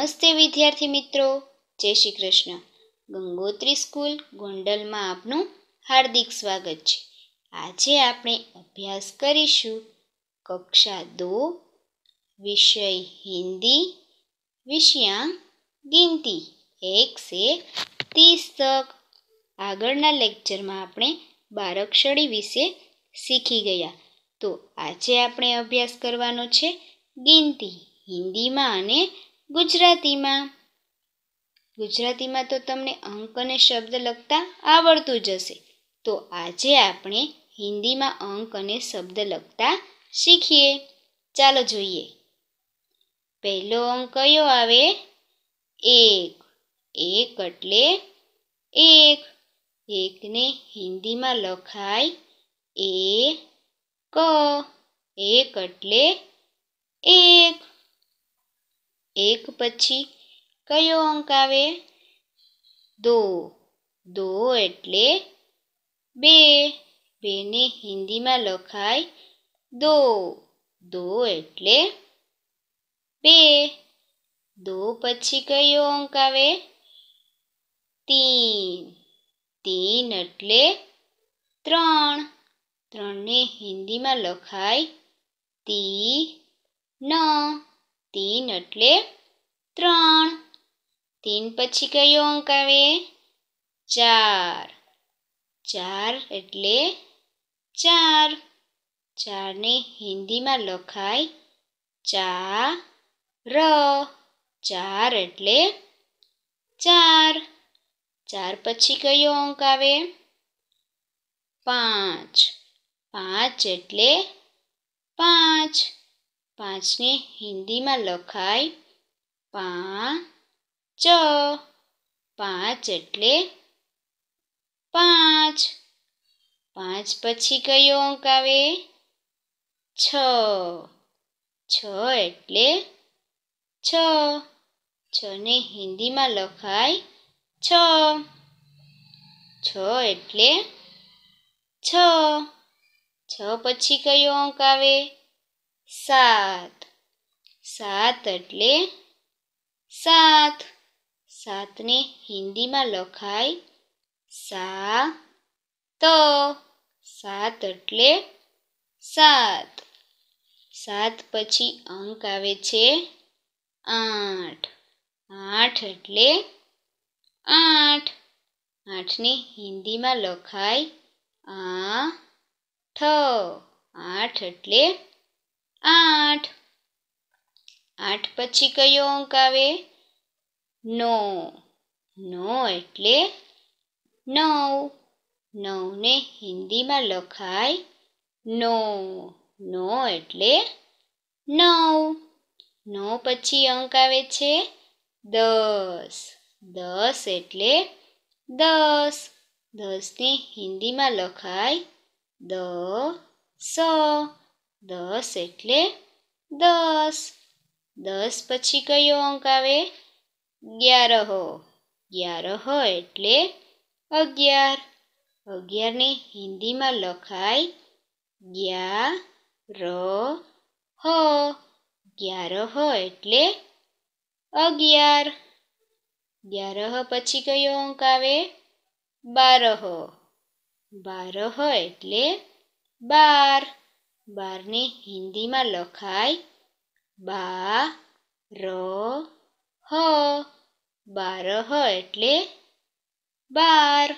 નમસ્તે વિદ્યાર્થી મિત્રો જય શ્રી કૃષ્ણ ગંગોત્રી સ્કૂલ ગોંડલમાં આપનું હાર્દિક સ્વાગત છે આજે આપણે અભ્યાસ કરીશું કક્ષા દો વિષય હિન્દી વિષયાંક ગિનતી એક સે ત્રીસ તક આગળના લેક્ચરમાં આપણે બારક્ષળી વિશે શીખી ગયા તો આજે આપણે અભ્યાસ કરવાનો છે ગિનતી હિન્દીમાં અને ગુજરાતીમાં ગુજરાતીમાં તો તમને અંક અને શબ્દ લખતા આવડતું જ હશે તો આજે આપણે હિન્દીમાં અંક અને શબ્દ લખતા શીખીએ ચાલો જોઈએ પહેલો અંક કયો આવે એક એક એટલે એક એકને હિન્દીમાં લખાય એ ક એક એટલે એક એક પછી કયો અંક આવે દો દો એટલે બે બેને હિન્દીમાં લખાય દો દો એટલે બે દો પછી કયો અંક આવે તીન તીન એટલે ત્રણ ત્રણને હિન્દીમાં લખાય તી ન તીન એટલે ત્રણ તીન પછી કયો અંક આવે ચાર ચાર એટલે ચાર ચારને હિન્દીમાં લખાય ચા ર ચાર એટલે ચાર ચાર પછી કયો અંક આવે પાંચ પાંચ એટલે પાંચ પાંચને હિન્દીમાં લખાય પાંચ પાંચ એટલે પાંચ પાંચ પછી કયો અંક આવે છ છ એટલે છ છને હિન્દીમાં લખાય છ છ એટલે છ છ પછી કયો અંક આવે સાત સાત એટલે સાત સાતને હિન્દીમાં લખાય સા તો સાત એટલે સાત સાત પછી અંક આવે છે આઠ આઠ એટલે આઠ આઠને હિન્દીમાં લખાય આ ઠ આઠ એટલે આઠ આઠ પછી કયો અંક આવે નો નો એટલે નવ નવને હિન્દીમાં લખાય નો નો એટલે નવ નો પછી અંક આવે છે દસ દસ એટલે દસ દસને હિન્દીમાં લખાય દ સ દસ એટલે દસ દસ પછી કયો અંક આવે અગિયાર ગ્યારહો એટલે અગિયાર અગિયારને હિન્દીમાં લખાય ગ્યા ર હ ગ્યારહ એટલે અગિયાર ગ્યારહ પછી કયો અંક આવે બાર બાર બારહ એટલે બાર બારને હિન્દીમાં લખાય બા ર હ બાર હ એટલે બાર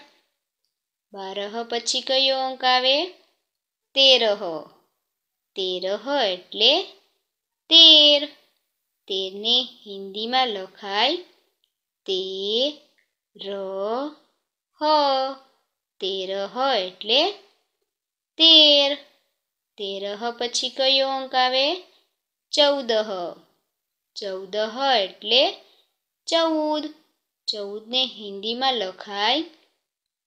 બાર હ પછી કયો અંક આવે તેર તેર તેરહ એટલે તેર તેરને હિન્દીમાં લખાય તે ર હ તેર હ એટલે તેર तेरह पी क्यों अंक आए चौदह चौदह एट्ले चौद चौद ने हिंदी में लखाय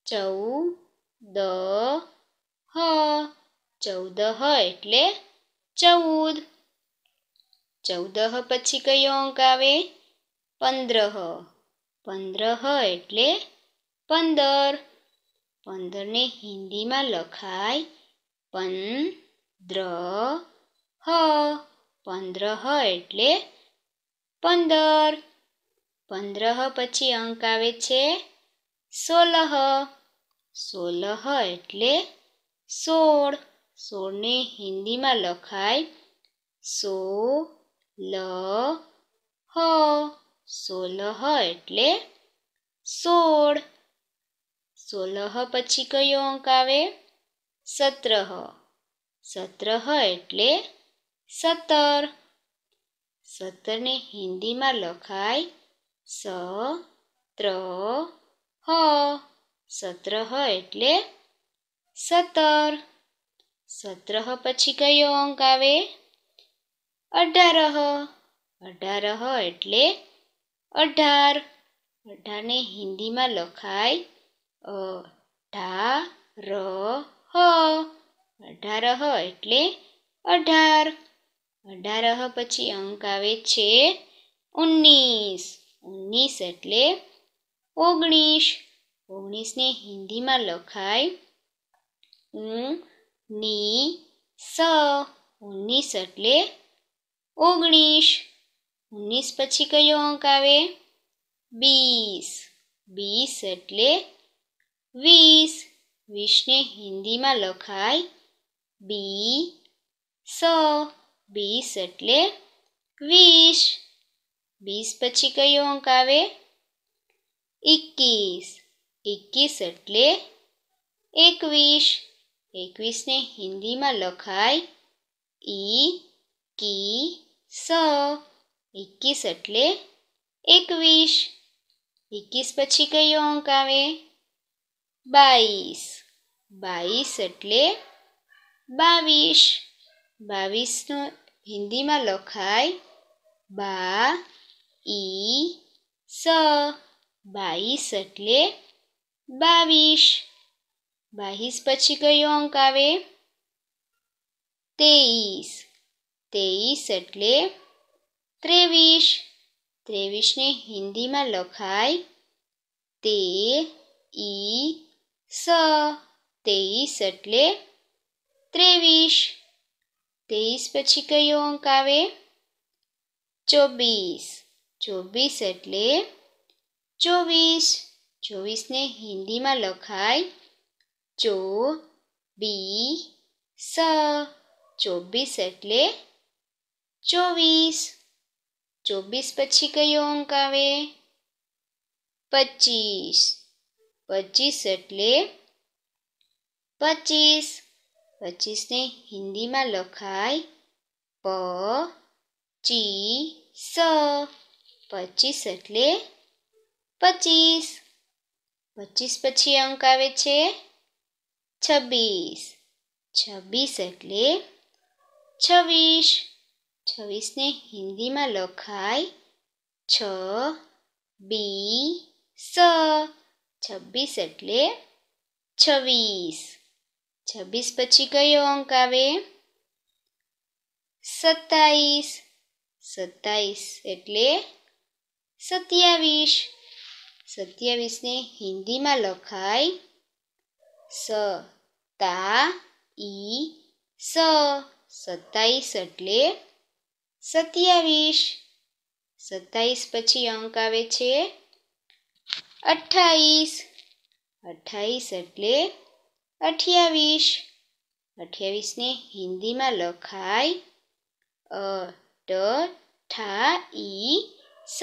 चौ द चौदह एट्ले चौद चौदह पी क्यों अंक आए पंद्रह पंद्रह एट्ले पंदर पंदर ने हिंदी में लखाय पंद દ્ર હ પંદર હ એટલે પંદર પંદ્રહ પછી અંક આવે છે સોલહ સોલહ એટલે સોળ સોળને હિન્દીમાં લખાય સો લ હ સોલહ એટલે સોળ સોલહ પછી કયો અંક આવે સત્રહ સત્રહ એટલે સત્તર સત્તરને હિન્દીમાં લખાય સ ત્ર હ સત્રહ એટલે સત્તર સત્રહ પછી કયો અંક આવે અઢારહ અઢારહ એટલે અઢાર અઢારને હિન્દીમાં લખાય અ ઢા ર હ અઢારહ એટલે અઢાર અઢારહ પછી અંક આવે છે ઓગણીસ ઓગણીસ એટલે ઓગણીસ ઓગણીસને હિન્દીમાં લખાય ઊ ની સ ઓગણીસ એટલે ઓગણીસ ઓગણીસ પછી કયો અંક આવે બીસ વીસ એટલે વીસ વીસને હિન્દીમાં લખાય बी स बीस એટલે 20 20 પછી કયો અંક આવે 21 21 એટલે 21 21 ને હિન્દીમાં લખાય ई की स 21 એટલે 21 21 પછી કયો અંક આવે 22 22 એટલે બાવીસ બાવીસનો હિન્દીમાં લખાય બા ઈ સ બાવીસ એટલે બાવીસ બાવીસ પછી કયો અંક આવે તેવીસ તેવીસ એટલે ત્રેવીસ ત્રેવીસને હિન્દીમાં લખાય તે ઈ સ તેવીસ એટલે ત્રેવીસ ત્રેવીસ પછી કયો અંક આવે ચોવીસ ચોવીસ એટલે ચોવીસ ચોવીસને હિન્દીમાં લખાય ચો બી સ ચોવીસ એટલે ચોવીસ ચોવીસ પછી કયો અંક આવે પચીસ પચીસ એટલે પચીસ પચીસને હિન્દીમાં લખાય પ ચી સ પચીસ એટલે પચીસ પચીસ પછી અંક આવે છે છવ્વીસ છવ્વીસ એટલે છવ્વીસ છવ્વીસને હિન્દીમાં લખાય છ બી સ છવ્વીસ એટલે છવ્વીસ છવ્વીસ પછી કયો અંક આવે સત્તાવીસ સત્તાવીસ એટલે સત્યાવીસ સત્યાવીસને હિન્દીમાં લખાય સ તા ઈ સ સત્તાવીસ એટલે સત્યાવીસ સત્તાવીસ પછી અંક આવે છે અઠ્ઠાવીસ અઠ્ઠાવીસ એટલે અઠ્યાવીસ અઠ્યાવીસને હિન્દીમાં લખાય અ ટ ઠા ઈ સ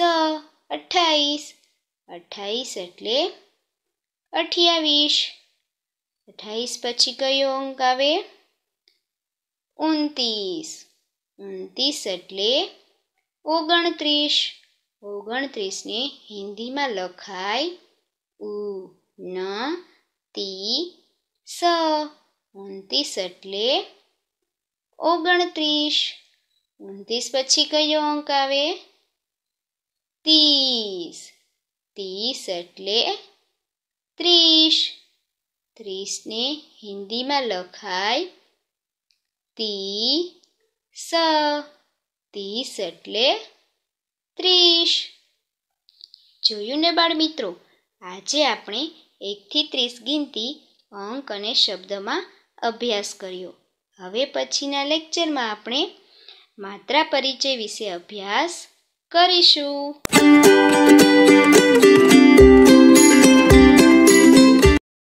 અઠ્ઠાવીસ અઠ્ઠાવીસ એટલે અઠ્યાવીસ અઠ્ઠાવીસ પછી કયો અંક આવે ઉનતીસ ઉનતીસ એટલે ઓગણત્રીસ ઓગણત્રીસને હિન્દીમાં લખાય ઉ ન તી સ ઉનત્રીસ એટલે ઓગણત્રીસ ઉનત્રીસ પછી કયો અંક આવે ત્રીસ ત્રીસ એટલે ત્રીસ ત્રીસને હિન્દીમાં લખાય તી સ ત્રીસ એટલે ત્રીસ જોયું ને બાળ મિત્રો આજે આપણે એકથી ત્રીસ ગિનતી અંક અને શબ્દમાં અભ્યાસ કર્યો હવે પછીના લેક્ચરમાં આપણે માત્રા પરિચય વિશે અભ્યાસ કરીશું